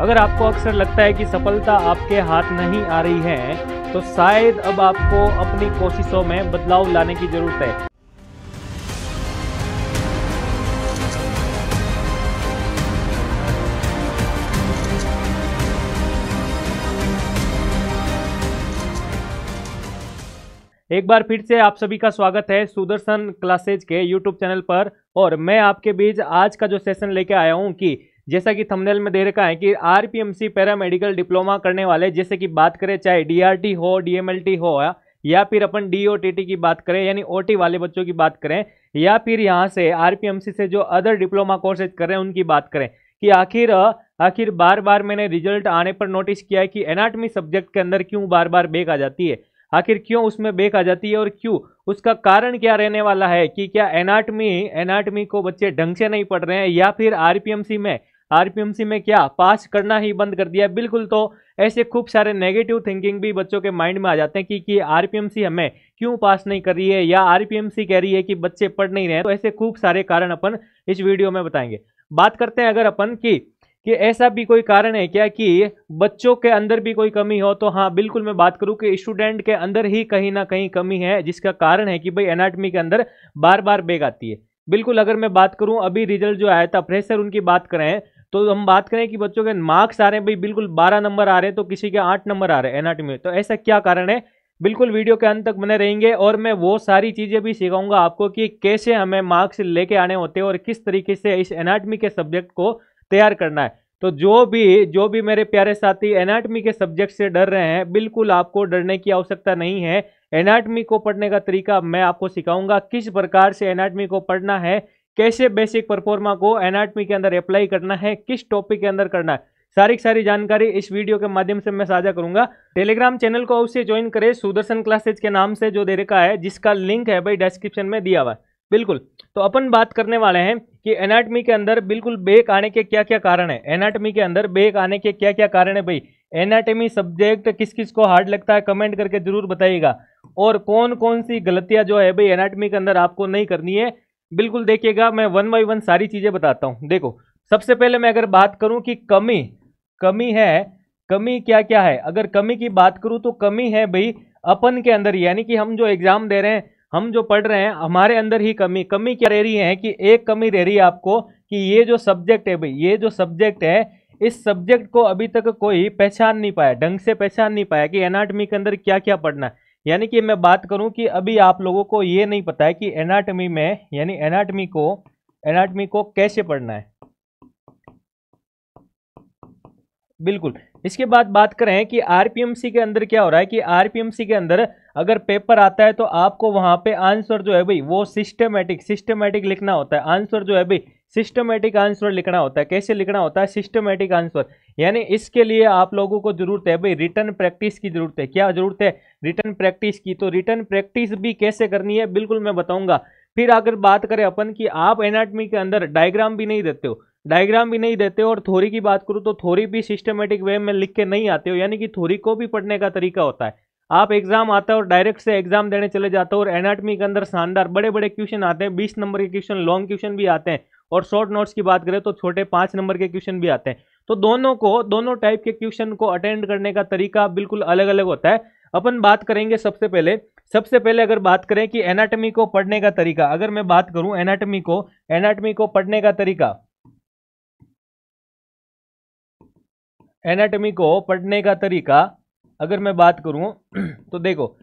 अगर आपको अक्सर लगता है कि सफलता आपके हाथ नहीं आ रही है तो शायद अब आपको अपनी कोशिशों में बदलाव लाने की जरूरत है एक बार फिर से आप सभी का स्वागत है सुदर्शन क्लासेज के यूट्यूब चैनल पर और मैं आपके बीच आज का जो सेशन लेके आया हूं कि जैसा कि थंबनेल में दे रखा है कि आरपीएमसी पैरामेडिकल डिप्लोमा करने वाले जैसे कि बात करें चाहे डीआरटी हो डीएमएलटी हो या फिर अपन डी की बात करें यानी ओटी वाले बच्चों की बात करें या फिर यहाँ से आरपीएमसी से जो अदर डिप्लोमा कोर्सेज कर रहे हैं उनकी बात करें कि आखिर आखिर बार बार मैंने रिजल्ट आने पर नोटिस किया है कि एनाटमी सब्जेक्ट के अंदर क्यों बार बार बेक आ जाती है आखिर क्यों उसमें बेक आ जाती है और क्यों उसका कारण क्या रहने वाला है कि क्या एनाटमी एनाटमी को बच्चे ढंग से नहीं पढ़ रहे हैं या फिर आरपीएमसी में आरपीएमसी में क्या पास करना ही बंद कर दिया बिल्कुल तो ऐसे खूब सारे नेगेटिव थिंकिंग भी बच्चों के माइंड में आ जाते हैं कि कि आरपीएमसी हमें क्यों पास नहीं कर रही है या आरपीएमसी कह रही है कि बच्चे पढ़ नहीं रहे तो ऐसे खूब सारे कारण अपन इस वीडियो में बताएंगे बात करते हैं अगर अपन की कि ऐसा भी कोई कारण है क्या कि बच्चों के अंदर भी कोई कमी हो तो हाँ बिल्कुल मैं बात करूँ कि स्टूडेंट के अंदर ही कहीं ना कहीं कमी है जिसका कारण है कि भाई एनाटमी के अंदर बार बार बेग आती है बिल्कुल अगर मैं बात करूं अभी रिजल्ट जो आया था प्रेशर उनकी बात करें तो हम बात करें कि बच्चों के मार्क्स आ रहे हैं भाई बिल्कुल बारह नंबर आ रहे हैं तो किसी के आठ नंबर आ रहे हैं एनाटमी में तो ऐसा क्या कारण है बिल्कुल वीडियो के अंत तक बने रहेंगे और मैं वो सारी चीज़ें भी सिखाऊंगा आपको कि कैसे हमें मार्क्स लेके आने होते हैं और किस तरीके से इस एनाटमी के सब्जेक्ट को तैयार करना है तो जो भी जो भी मेरे प्यारे साथी एनाटमी के सब्जेक्ट से डर रहे हैं बिल्कुल आपको डरने की आवश्यकता नहीं है एनाटमी को पढ़ने का तरीका मैं आपको सिखाऊंगा किस प्रकार से एनाटमी को पढ़ना है कैसे बेसिक परफॉर्मा को एनाटमी के अंदर अप्लाई करना है किस टॉपिक के अंदर करना है सारी सारी जानकारी इस वीडियो के माध्यम से मैं साझा करूंगा टेलीग्राम चैनल को अवश्य ज्वाइन करें सुदर्शन क्लासेज के नाम से जो दे रखा है जिसका लिंक है भाई डिस्क्रिप्शन में दिया हुआ बिल्कुल तो अपन बात करने वाले हैं कि एनाटमी के अंदर बिल्कुल बेक आने के क्या क्या कारण है एनाटमी के अंदर बेक आने के क्या क्या कारण है भाई एनाटमी सब्जेक्ट किस किस को हार्ड लगता है कमेंट करके जरूर बताइएगा और कौन कौन सी गलतियां जो है भाई एनाटमी के अंदर आपको नहीं करनी है बिल्कुल देखिएगा मैं वन बाई वन सारी चीज़ें बताता हूँ देखो सबसे पहले मैं अगर बात करूँ कि कमी कमी है कमी क्या क्या है अगर कमी की बात करूँ तो कमी है भाई अपन के अंदर यानी कि हम जो एग्ज़ाम दे रहे हैं हम जो पढ़ रहे हैं हमारे अंदर ही कमी कमी क्या रह रही है कि एक कमी रह रही है आपको कि ये जो सब्जेक्ट है भाई ये जो सब्जेक्ट है इस सब्जेक्ट को अभी तक कोई पहचान नहीं पाया ढंग से पहचान नहीं पाया कि एनाटमी के अंदर क्या क्या पढ़ना है यानी कि मैं बात करूं कि अभी आप लोगों को ये नहीं पता है कि एनाटमी में यानी एनाटमी को एनाटमी को कैसे पढ़ना है बिल्कुल इसके बाद बात करें कि आरपीएमसी के अंदर क्या हो रहा है कि आरपीएमसी के अंदर अगर पेपर आता है तो आपको वहां पे आंसर जो है भाई वो सिस्टमेटिक सिस्टमेटिक लिखना होता है आंसर जो है भाई सिस्टमेटिक आंसर लिखना होता है कैसे लिखना होता है सिस्टमेटिक आंसर यानी इसके लिए आप लोगों को जरूरत है भाई रिटर्न प्रैक्टिस की जरूरत है क्या जरूरत है रिटर्न प्रैक्टिस की तो रिटर्न प्रैक्टिस भी कैसे करनी है बिल्कुल मैं बताऊंगा फिर अगर बात करें अपन की आप एनाटमी के अंदर डायग्राम भी नहीं देते हो डायग्राम भी नहीं देते हो और थोरी की बात करूँ तो थोरी भी सिस्टमेटिक वे में लिख के नहीं आते हो यानी कि थोरी को भी पढ़ने का तरीका होता है आप एग्जाम आता है और डायरेक्ट से एग्जाम देने चले जाते हो और एनाटमी के अंदर शानदार बड़े बड़े क्वेश्चन आते हैं बीस नंबर के क्वेश्चन लॉन्ग क्वेश्चन भी आते हैं और शॉर्ट नोट्स की बात करें तो छोटे पाँच नंबर के क्वेश्चन भी आते हैं तो दोनों को दोनों टाइप के क्वेश्चन को अटेंड करने का तरीका बिल्कुल अलग अलग होता है अपन बात करेंगे सबसे पहले सबसे पहले अगर बात करें कि एनाटमी को पढ़ने का तरीका अगर मैं बात करूं एनाटमी को एनाटमी को पढ़ने का तरीका एनाटमी को पढ़ने का तरीका अगर मैं बात करूं तो देखो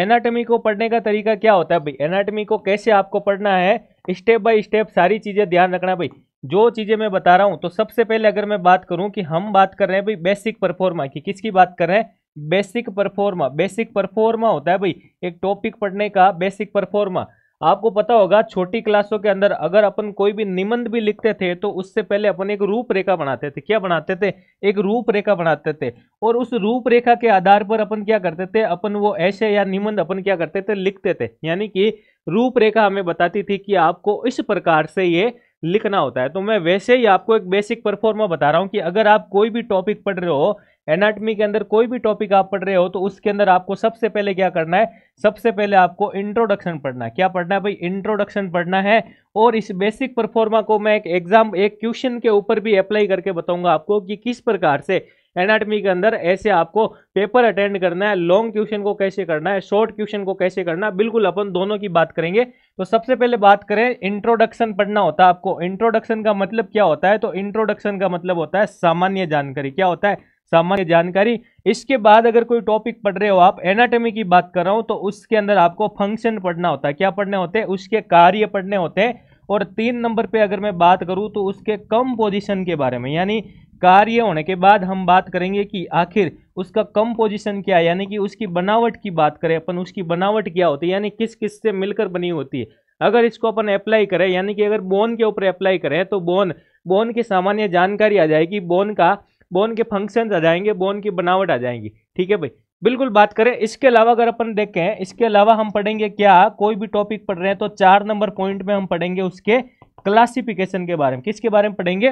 एनाटमी को पढ़ने का तरीका क्या होता है भाई एनाटमी को कैसे आपको पढ़ना है स्टेप बाय स्टेप सारी चीज़ें ध्यान रखना भाई जो चीज़ें मैं बता रहा हूँ तो सबसे पहले अगर मैं बात करूँ कि हम बात कर रहे हैं भाई बेसिक परफॉर्मा की किसकी बात कर रहे हैं बेसिक परफॉर्मा बेसिक परफॉर्मा होता है भाई एक टॉपिक पढ़ने का बेसिक परफॉर्मा आपको पता होगा छोटी क्लासों के अंदर अगर अपन कोई भी निबंध भी लिखते थे तो उससे पहले अपन एक रूपरेखा बनाते थे क्या बनाते थे एक रूपरेखा बनाते थे और उस रूपरेखा के आधार पर अपन क्या करते थे अपन वो ऐसे या निबंध अपन क्या करते थे लिखते थे यानी कि रूपरेखा हमें बताती थी कि आपको इस प्रकार से ये लिखना होता है तो मैं वैसे ही आपको एक बेसिक परफॉर्मा बता रहा हूँ कि अगर आप कोई भी टॉपिक पढ़ रहे हो एनाटमी के अंदर कोई भी टॉपिक आप पढ़ रहे हो तो उसके अंदर आपको सबसे पहले क्या करना है सबसे पहले आपको इंट्रोडक्शन पढ़ना है क्या पढ़ना है भाई इंट्रोडक्शन पढ़ना है और इस बेसिक परफॉर्मा को मैं एक एग्जाम एक क्वेश्चन के ऊपर भी अप्लाई करके बताऊंगा आपको कि किस प्रकार से एनाटमी के अंदर ऐसे आपको पेपर अटेंड करना है लॉन्ग क्वेश्चन को कैसे करना है शॉर्ट क्वेश्चन को कैसे करना है बिल्कुल अपन दोनों की बात करेंगे तो सबसे पहले बात करें इंट्रोडक्शन पढ़ना होता है आपको इंट्रोडक्शन का मतलब क्या होता है तो इंट्रोडक्शन का मतलब होता है सामान्य जानकारी क्या होता है सामान्य जानकारी इसके बाद अगर कोई टॉपिक पढ़ रहे हो आप एनाटॉमी की बात कर रहा हूँ तो उसके अंदर आपको फंक्शन पढ़ना होता है क्या पढ़ने होते हैं उसके कार्य पढ़ने होते हैं और तीन नंबर पे अगर मैं बात करूँ तो उसके कम पोजिशन के बारे में यानी कार्य होने के बाद हम बात करेंगे कि आखिर उसका कंपोजिशन क्या है यानी कि उसकी बनावट की बात करें अपन उसकी बनावट क्या होती है यानी किस किस से मिलकर बनी होती है अगर इसको अपन अप्लाई करें यानी कि अगर बोन के ऊपर अप्लाई करें तो बोन बोन की सामान्य जानकारी आ जाएगी बोन का बोन के फंक्शन आ जाएंगे बोन की बनावट आ जाएंगी ठीक है भाई बिल्कुल बात करें इसके अलावा अगर अपन देखें इसके अलावा हम पढ़ेंगे क्या कोई भी टॉपिक पढ़ रहे हैं तो चार नंबर पॉइंट में हम पढ़ेंगे उसके क्लासिफिकेशन के बारे में किसके बारे में पढ़ेंगे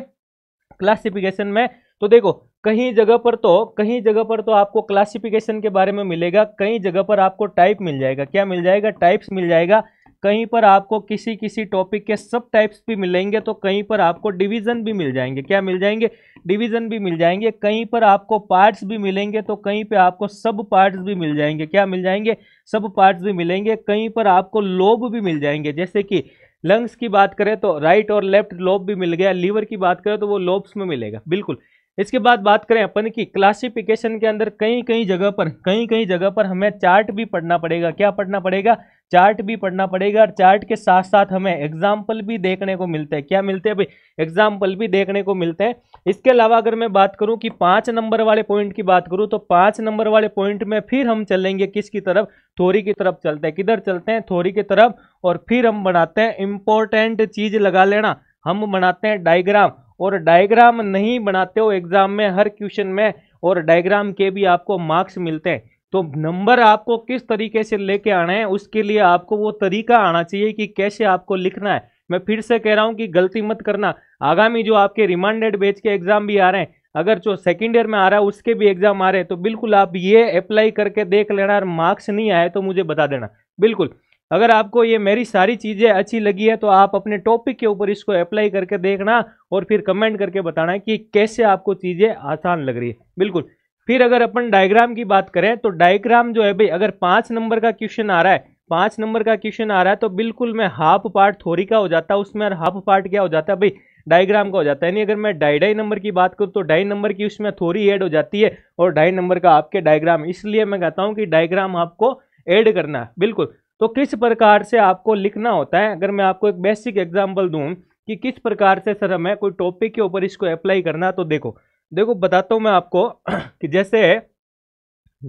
क्लासिफिकेशन में तो देखो कहीं जगह पर तो कहीं जगह पर तो आपको क्लासिफिकेशन के बारे में मिलेगा कहीं जगह पर आपको टाइप मिल जाएगा क्या मिल जाएगा टाइप्स मिल जाएगा कहीं पर आपको किसी किसी टॉपिक के सब टाइप्स भी मिलेंगे तो कहीं पर आपको डिवीजन भी मिल जाएंगे क्या मिल जाएंगे डिवीजन भी मिल जाएंगे कहीं पर आपको पार्ट्स भी मिलेंगे तो कहीं पे आपको सब पार्ट्स भी मिल जाएंगे क्या मिल जाएंगे सब पार्ट्स भी मिलेंगे कहीं पर आपको लोब भी मिल जाएंगे जैसे कि लंग्स की बात करें तो राइट और लेफ्ट लोब भी मिल गया लीवर की बात करें तो वो लोब्स में मिलेगा बिल्कुल इसके बाद बात करें अपन की क्लासिफिकेशन के अंदर कई कई जगह पर कई कई जगह पर हमें चार्ट भी पढ़ना पड़ेगा क्या पढ़ना पड़ेगा चार्ट भी पढ़ना पड़ेगा और चार्ट के साथ साथ हमें एग्जाम्पल भी देखने को मिलते हैं क्या मिलते हैं भाई एग्जाम्पल भी देखने को मिलते हैं इसके अलावा अगर मैं बात करूं कि पाँच नंबर वाले पॉइंट की बात करूं तो पाँच नंबर वाले पॉइंट में फिर हम चलेंगे किसकी तरफ थोरी की तरफ चलते हैं किधर चलते हैं थोरी की तरफ और फिर हम बनाते हैं इम्पोर्टेंट चीज़ लगा लेना हम बनाते हैं डायग्राम और डायग्राम नहीं बनाते हो एग्जाम में हर क्वेश्चन में और डायग्राम के भी आपको मार्क्स मिलते हैं तो नंबर आपको किस तरीके से लेके आना है उसके लिए आपको वो तरीका आना चाहिए कि कैसे आपको लिखना है मैं फिर से कह रहा हूँ कि गलती मत करना आगामी जो आपके रिमांडेड बेच के एग्जाम भी आ रहे हैं अगर जो सेकेंड ईयर में आ रहा है उसके भी एग्जाम आ रहे हैं तो बिल्कुल आप ये अप्लाई करके देख लेना और मार्क्स नहीं आए तो मुझे बता देना बिल्कुल अगर आपको ये मेरी सारी चीज़ें अच्छी लगी है तो आप अपने टॉपिक के ऊपर इसको अप्लाई करके देखना और फिर कमेंट करके बताना कि कैसे आपको चीज़ें आसान लग रही है बिल्कुल फिर अगर अपन डायग्राम की बात करें तो डायग्राम जो है भाई अगर पाँच नंबर का क्वेश्चन आ रहा है पाँच नंबर का क्वेश्चन आ रहा है तो बिल्कुल मैं हाफ पार्ट थोड़ी का हो जाता है उसमें और हाफ पार्ट क्या हो जाता है भाई डायग्राम का हो जाता है यानी अगर मैं ढाई ढाई नंबर की बात करूँ तो ढाई नंबर की उसमें थोड़ी ऐड हो जाती है और ढाई नंबर का आपके डायग्राम इसलिए मैं कहता हूँ कि डायग्राम आपको ऐड करना है बिल्कुल तो किस प्रकार से आपको लिखना होता है अगर मैं आपको एक बेसिक एग्जाम्पल दूँ कि किस प्रकार से सर हमें कोई टॉपिक के ऊपर इसको अप्लाई करना तो देखो देखो बताता हूँ मैं आपको कि जैसे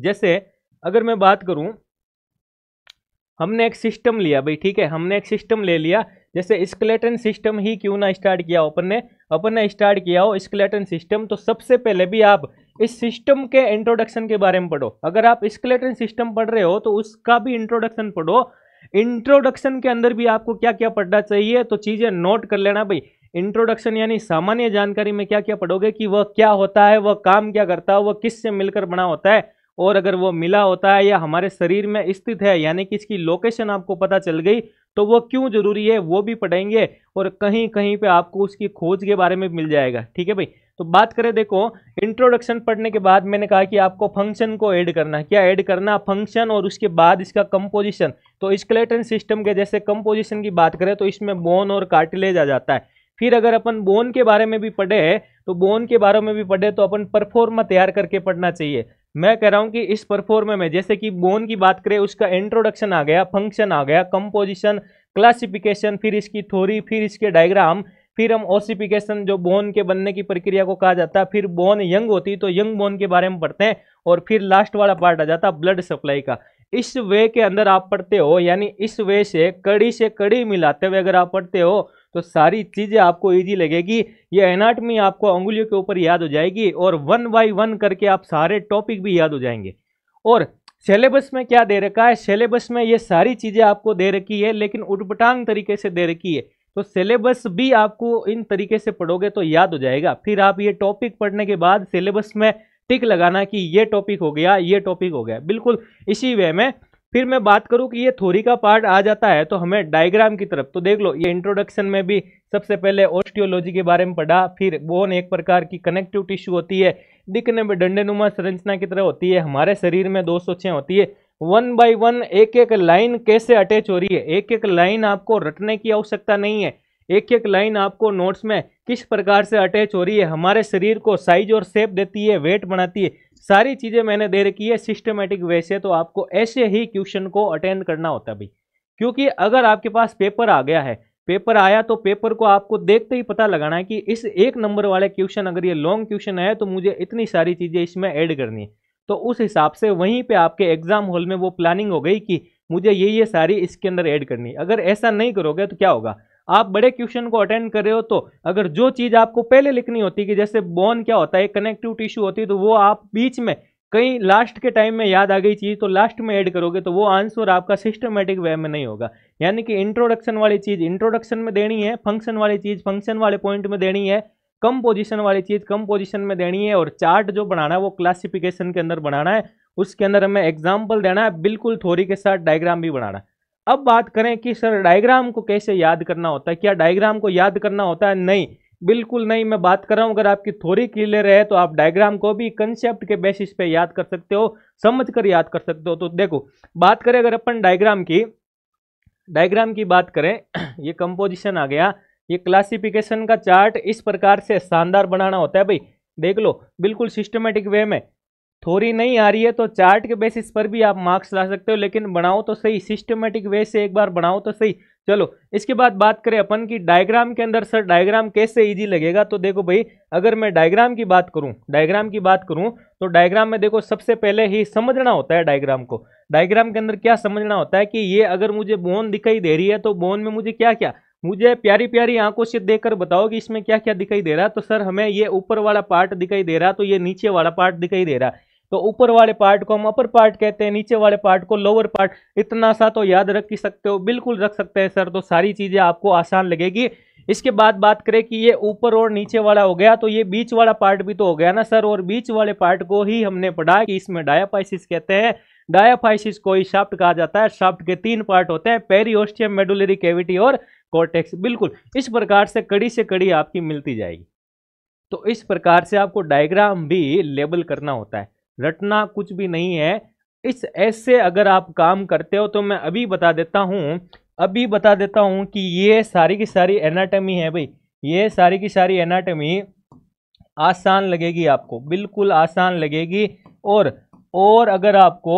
जैसे अगर मैं बात करूँ हमने एक सिस्टम लिया भाई ठीक है हमने एक सिस्टम ले लिया जैसे स्केलेटन सिस्टम ही क्यों ना स्टार्ट किया अपन ने अपन ने स्टार्ट किया हो स्केलेटन सिस्टम तो सबसे पहले भी आप इस सिस्टम के इंट्रोडक्शन के बारे में पढ़ो अगर आप स्केलेटन सिस्टम पढ़ रहे हो तो उसका भी इंट्रोडक्शन पढ़ो इंट्रोडक्शन के अंदर भी आपको क्या क्या पढ़ना चाहिए तो चीज़ें नोट कर लेना भाई इंट्रोडक्शन यानी सामान्य जानकारी में क्या क्या पढ़ोगे कि वह क्या होता है वह काम क्या करता है वह किस से मिलकर बना होता है और अगर वो मिला होता है या हमारे शरीर में स्थित है यानी कि इसकी लोकेशन आपको पता चल गई तो वो क्यों जरूरी है वो भी पढ़ेंगे और कहीं कहीं पे आपको उसकी खोज के बारे में मिल जाएगा ठीक है भाई तो बात करें देखो इंट्रोडक्शन पढ़ने के बाद मैंने कहा कि आपको फंक्शन को ऐड करना क्या ऐड करना फंक्शन और उसके बाद इसका कंपोजिशन तो स्केलेटन सिस्टम के जैसे कंपोजिशन की बात करें तो इसमें बोन और कार्टिलेज आ जाता है फिर अगर अपन बोन के बारे में भी पढ़े तो बोन के बारे में भी पढ़े तो अपन परफॉर्मा तैयार करके पढ़ना चाहिए मैं कह रहा हूँ कि इस परफॉर्मे में जैसे कि बोन की बात करें उसका इंट्रोडक्शन आ गया फंक्शन आ गया कंपोजिशन क्लासिफिकेशन फिर इसकी थोरी फिर इसके डायग्राम फिर हम ओसिफिकेशन जो बोन के बनने की प्रक्रिया को कहा जाता है फिर बोन यंग होती तो यंग बोन के बारे में पढ़ते हैं और फिर लास्ट वाला पार्ट आ जाता ब्लड सप्लाई का इस वे के अंदर आप पढ़ते हो यानी इस वे से कड़ी से कड़ी मिलाते हुए अगर आप पढ़ते हो तो सारी चीज़ें आपको ईजी लगेगी ये एनाटमी आपको अंगुलियों के ऊपर याद हो जाएगी और वन बाई वन करके आप सारे टॉपिक भी याद हो जाएंगे और सेलेबस में क्या दे रखा है सेलेबस में ये सारी चीज़ें आपको दे रखी है लेकिन उटपटांग तरीके से दे रखी है तो सेलेबस भी आपको इन तरीके से पढ़ोगे तो याद हो जाएगा फिर आप ये टॉपिक पढ़ने के बाद सिलेबस में टिक लगाना कि ये टॉपिक हो गया ये टॉपिक हो गया बिल्कुल इसी वे में फिर मैं बात करूं कि ये थोरी का पार्ट आ जाता है तो हमें डायग्राम की तरफ तो देख लो ये इंट्रोडक्शन में भी सबसे पहले ऑस्टियोलॉजी के बारे में पढ़ा फिर बोन एक प्रकार की कनेक्टिव टिश्यू होती है दिखने में डंडेनुमा संरचना की तरह होती है हमारे शरीर में दो होती है वन बाई वन एक एक लाइन कैसे अटैच हो रही है एक एक लाइन आपको रटने की आवश्यकता नहीं है एक एक लाइन आपको नोट्स में किस प्रकार से अटैच हो रही है हमारे शरीर को साइज और शेप देती है वेट बनाती है सारी चीज़ें मैंने दे रखी है सिस्टमेटिक वे से तो आपको ऐसे ही क्वेश्चन को अटेंड करना होता है भाई क्योंकि अगर आपके पास पेपर आ गया है पेपर आया तो पेपर को आपको देखते ही पता लगाना है कि इस एक नंबर वाले क्वेश्चन अगर ये लॉन्ग क्वेश्चन है तो मुझे इतनी सारी चीज़ें इसमें ऐड करनी है तो उस हिसाब से वहीं पे आपके एग्ज़ाम हॉल में वो प्लानिंग हो गई कि मुझे ये ये सारी इसके अंदर ऐड करनी अगर ऐसा नहीं करोगे तो क्या होगा आप बड़े क्वेश्चन को अटेंड कर रहे हो तो अगर जो चीज़ आपको पहले लिखनी होती कि जैसे बोन क्या होता है कनेक्टिव टिश्यू होती है तो वो आप बीच में कहीं लास्ट के टाइम में याद आ गई चीज़ तो लास्ट में ऐड करोगे तो वो आंसर आपका सिस्टमेटिक वे में नहीं होगा यानी कि इंट्रोडक्शन वाली चीज़ इंट्रोडक्शन में देनी है फंक्शन वाली चीज़ फंक्शन वाले पॉइंट में देनी है कम पोजिशन वाली चीज़ कम पोजिशन में देनी है और चार्ट जो बनाना है वो क्लासिफिकेशन के अंदर बनाना है उसके अंदर हमें एग्जाम्पल देना है बिल्कुल थोरी के साथ डायग्राम भी बनाना है अब बात करें कि सर डायग्राम को कैसे याद करना होता है क्या डायग्राम को याद करना होता है नहीं बिल्कुल नहीं मैं बात कर रहा हूँ अगर आपकी थोड़ी क्लियर है तो आप डायग्राम को भी कंसेप्ट के बेसिस पे याद कर सकते हो समझ कर याद कर सकते हो तो देखो बात करें अगर अपन डायग्राम की डायग्राम की बात करें ये कंपोजिशन आ गया ये क्लासिफिकेशन का चार्ट इस प्रकार से शानदार बनाना होता है भाई देख लो बिल्कुल सिस्टमेटिक वे में थोड़ी नहीं आ रही है तो चार्ट के बेसिस पर भी आप मार्क्स ला सकते हो लेकिन बनाओ तो सही सिस्टमेटिक वे से एक बार बनाओ तो सही चलो इसके बाद बात करें अपन की डायग्राम के अंदर सर डायग्राम कैसे इजी लगेगा तो देखो भाई अगर मैं डायग्राम की बात करूं डायग्राम की बात करूं तो डायग्राम में देखो सबसे पहले ही समझना होता है डायग्राम को डायग्राम के अंदर क्या समझना होता है कि ये अगर मुझे बोन दिखाई दे रही है तो बोन में मुझे क्या क्या मुझे प्यारी प्यारी आंखों से देखकर बताओ कि इसमें क्या क्या दिखाई दे रहा है तो सर हमें ये ऊपर वाला पार्ट दिखाई दे रहा तो ये नीचे वाला पार्ट दिखाई दे रहा तो ऊपर वाले पार्ट को हम अपर पार्ट कहते हैं नीचे वाले पार्ट को लोअर पार्ट इतना सा तो याद रख ही सकते हो बिल्कुल रख सकते हैं सर तो सारी चीज़ें आपको आसान लगेगी इसके बाद बात करें कि ये ऊपर और नीचे वाला हो गया तो ये बीच वाला पार्ट भी तो हो गया ना सर और बीच वाले पार्ट को ही हमने पढ़ा कि इसमें डायाफाइसिस कहते हैं डायाफाइसिस को ही शाफ्ट कहा जाता है शाफ्ट के तीन पार्ट होते हैं पेरियोस्टियम मेडुलरी कैविटी और कॉर्टेक्स बिल्कुल इस प्रकार से कड़ी से कड़ी आपकी मिलती जाएगी तो इस प्रकार से आपको डायग्राम भी लेबल करना होता है रटना कुछ भी नहीं है इस ऐसे अगर आप काम करते हो तो मैं अभी बता देता हूँ अभी बता देता हूँ कि ये सारी की सारी एनाटमी है भाई ये सारी की सारी एनाटमी आसान लगेगी आपको बिल्कुल आसान लगेगी और और अगर आपको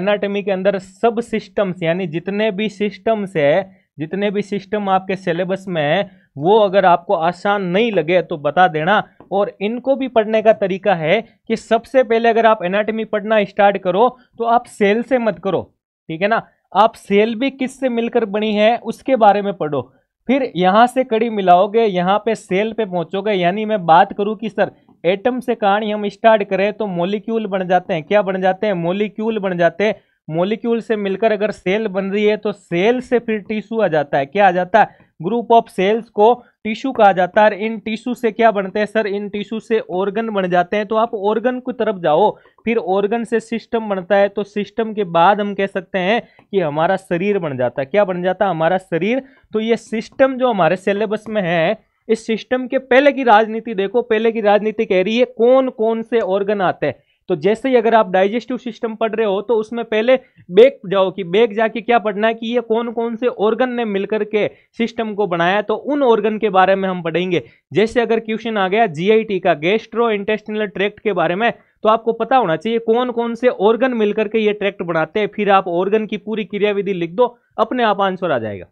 एनाटमी के अंदर सब सिस्टम्स यानी जितने भी सिस्टम्स है जितने भी सिस्टम आपके सिलेबस में है वो अगर आपको आसान नहीं लगे तो बता देना और इनको भी पढ़ने का तरीका है कि सबसे पहले अगर आप एनाटमी पढ़ना स्टार्ट करो तो आप सेल से मत करो ठीक है ना आप सेल भी किससे मिलकर बनी है उसके बारे में पढ़ो फिर यहाँ से कड़ी मिलाओगे यहाँ पे सेल पे पहुँचोगे यानी मैं बात करूँ कि सर एटम से कहानी हम स्टार्ट करें तो मोलिक्यूल बन जाते हैं क्या बन जाते हैं मोलिक्यूल बन जाते हैं मोलिक्यूल से मिलकर अगर सेल बन रही है तो सेल से फिर टिश्यू आ जाता है क्या आ जाता है ग्रुप ऑफ सेल्स को टिश्यू कहा जाता है और इन टिश्यू से क्या बनते हैं सर इन टिश्यू से ऑर्गन बन जाते हैं तो आप ऑर्गन की तरफ जाओ फिर ऑर्गन से सिस्टम बनता है तो सिस्टम के बाद हम कह सकते हैं कि हमारा शरीर बन जाता है क्या बन जाता है हमारा शरीर तो ये सिस्टम जो हमारे सिलेबस में है इस सिस्टम के पहले की राजनीति देखो पहले की राजनीति कह रही है कौन कौन से ऑर्गन आते हैं तो जैसे ही अगर आप डाइजेस्टिव सिस्टम पढ़ रहे हो तो उसमें पहले बेक जाओ कि बेक जाके क्या पढ़ना है कि ये कौन कौन से ऑर्गन ने मिलकर के सिस्टम को बनाया तो उन ऑर्गन के बारे में हम पढ़ेंगे जैसे अगर क्वेश्चन आ गया जीआईटी का गैस्ट्रो इंटेस्टिनल ट्रैक्ट के बारे में तो आपको पता होना चाहिए कौन कौन से ऑर्गन मिलकर के ये ट्रैक्ट बनाते हैं फिर आप ऑर्गन की पूरी क्रियाविधि लिख दो अपने आप आंसर आ जाएगा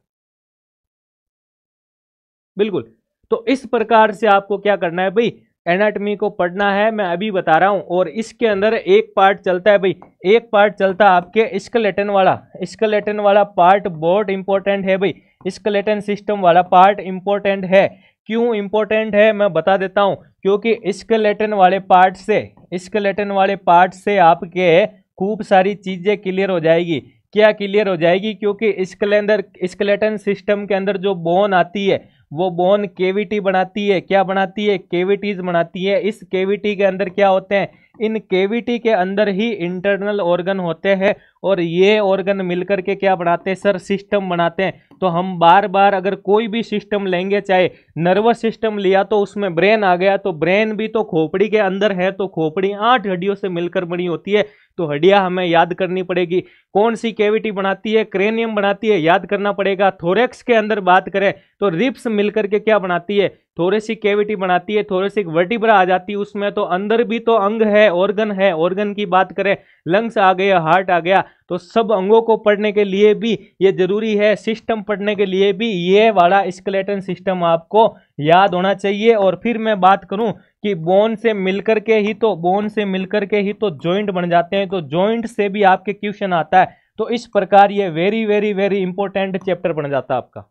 बिल्कुल तो इस प्रकार से आपको क्या करना है भाई एनाटमी को पढ़ना है मैं अभी बता रहा हूँ और इसके अंदर एक पार्ट चलता है भाई एक पार्ट चलता है आपके स्कलेटन वाला स्केलेटन वाला पार्ट बहुत इंपॉर्टेंट है भाई स्केलेटन सिस्टम वाला पार्ट इंपॉर्टेंट है क्यों इंपॉर्टेंट है मैं बता देता हूँ क्योंकि स्केलेटन वाले पार्ट से स्कलेटन वाले पार्ट से आपके खूब सारी चीज़ें क्लियर हो जाएगी क्या क्लियर हो जाएगी क्योंकि इसके अंदर स्केलेटन सिस्टम के अंदर जो बोन आती है वो बोन केविटी बनाती है क्या बनाती है केविटीज बनाती है इस केविटी के अंदर क्या होते हैं इन केविटी के अंदर ही इंटरनल ऑर्गन होते हैं और ये ऑर्गन मिलकर के क्या बनाते हैं सर सिस्टम बनाते हैं तो हम बार बार अगर कोई भी सिस्टम लेंगे चाहे नर्वस सिस्टम लिया तो उसमें ब्रेन आ गया तो ब्रेन भी तो खोपड़ी के अंदर है तो खोपड़ी आठ हड्डियों से मिलकर बनी होती है तो हड्डियाँ हमें याद करनी पड़ेगी कौन सी कैविटी बनाती है क्रेनियम बनाती है याद करना पड़ेगा थोरेक्स के अंदर बात करें तो रिप्स मिलकर के क्या बनाती है थोरेसिक कैविटी बनाती है थोरेसिक वर्टिब्रा आ जाती है उसमें तो अंदर भी तो अंग है ऑर्गन है ऑर्गन की बात करें लंग्स आ गया हार्ट आ गया तो सब अंगों को पढ़ने के लिए भी ये जरूरी है सिस्टम पढ़ने के लिए भी ये वाला स्केलेटन सिस्टम आपको याद होना चाहिए और फिर मैं बात करूँ कि बोन से मिलकर के ही तो बोन से मिलकर के ही तो जॉइंट बन जाते हैं तो जॉइंट से भी आपके क्वेश्चन आता है तो इस प्रकार ये very very very important chapter बन जाता है आपका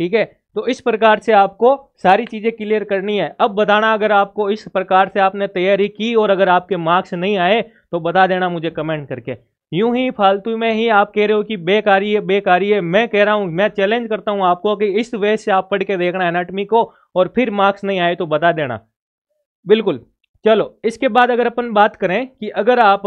ठीक है तो इस प्रकार से आपको सारी चीज़ें क्लियर करनी है अब बताना अगर आपको इस प्रकार से आपने तैयारी की और अगर आपके मार्क्स नहीं आए तो बता देना मुझे कमेंट करके यूं ही फालतू में ही आप कह रहे हो कि बेकारी है बेकारी है मैं कह रहा हूं मैं चैलेंज करता हूं आपको कि इस वे से आप पढ़ के देखना एनाटमी को और फिर मार्क्स नहीं आए तो बता देना बिल्कुल चलो इसके बाद अगर अपन बात करें कि अगर आप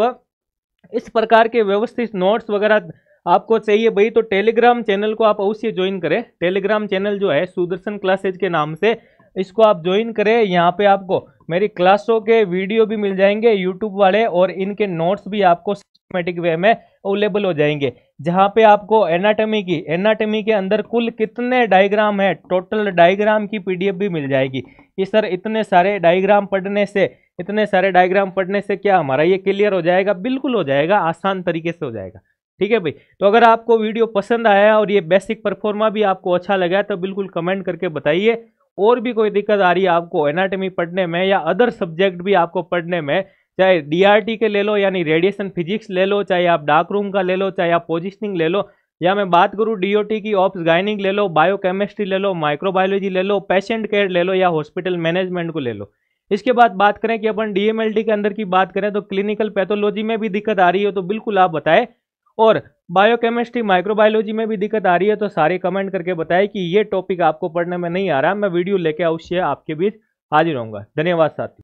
इस प्रकार के व्यवस्थित नोट्स वगैरह आपको चाहिए भाई तो टेलीग्राम चैनल को आप अवश्य ज्वाइन करें टेलीग्राम चैनल जो है सुदर्शन क्लासेज के नाम से इसको आप ज्वाइन करें यहाँ पे आपको मेरी क्लासों के वीडियो भी मिल जाएंगे यूट्यूब वाले और इनके नोट्स भी आपको सिस्टमेटिक वे में अवेलेबल हो जाएंगे जहाँ पे आपको एनाटॉमी की एनाटॉमी के अंदर कुल कितने डायग्राम है टोटल डायग्राम की पीडीएफ भी मिल जाएगी ये सर इतने सारे डायग्राम पढ़ने से इतने सारे डायग्राम पढ़ने से क्या हमारा ये क्लियर हो जाएगा बिल्कुल हो जाएगा आसान तरीके से हो जाएगा ठीक है भाई तो अगर आपको वीडियो पसंद आया और ये बेसिक परफॉर्मा भी आपको अच्छा लगा तो बिल्कुल कमेंट करके बताइए और भी कोई दिक्कत आ रही है आपको एनाटमी पढ़ने में या अदर सब्जेक्ट भी आपको पढ़ने में चाहे डीआरटी के ले लो यानी रेडिएशन फिजिक्स ले लो चाहे आप डार्क रूम का ले लो चाहे आप पोजिशनिंग ले लो या मैं बात करूँ डीओटी की ऑप्स गाइनिंग ले लो बायो ले लो माइक्रोबायोलॉजी ले लो पेशेंट केयर ले लो या हॉस्पिटल मैनेजमेंट को ले लो इसके बाद बात करें कि अपन डीएमएलडी के अंदर की बात करें तो क्लिनिकल पैथोलॉजी में भी दिक्कत आ रही हो तो बिल्कुल आप बताएं और बायोकेमिस्ट्री माइक्रोबायोलॉजी में भी दिक्कत आ रही है तो सारे कमेंट करके बताएं कि ये टॉपिक आपको पढ़ने में नहीं आ रहा मैं वीडियो लेके अवश्य आपके बीच हाजिर होऊंगा धन्यवाद साथी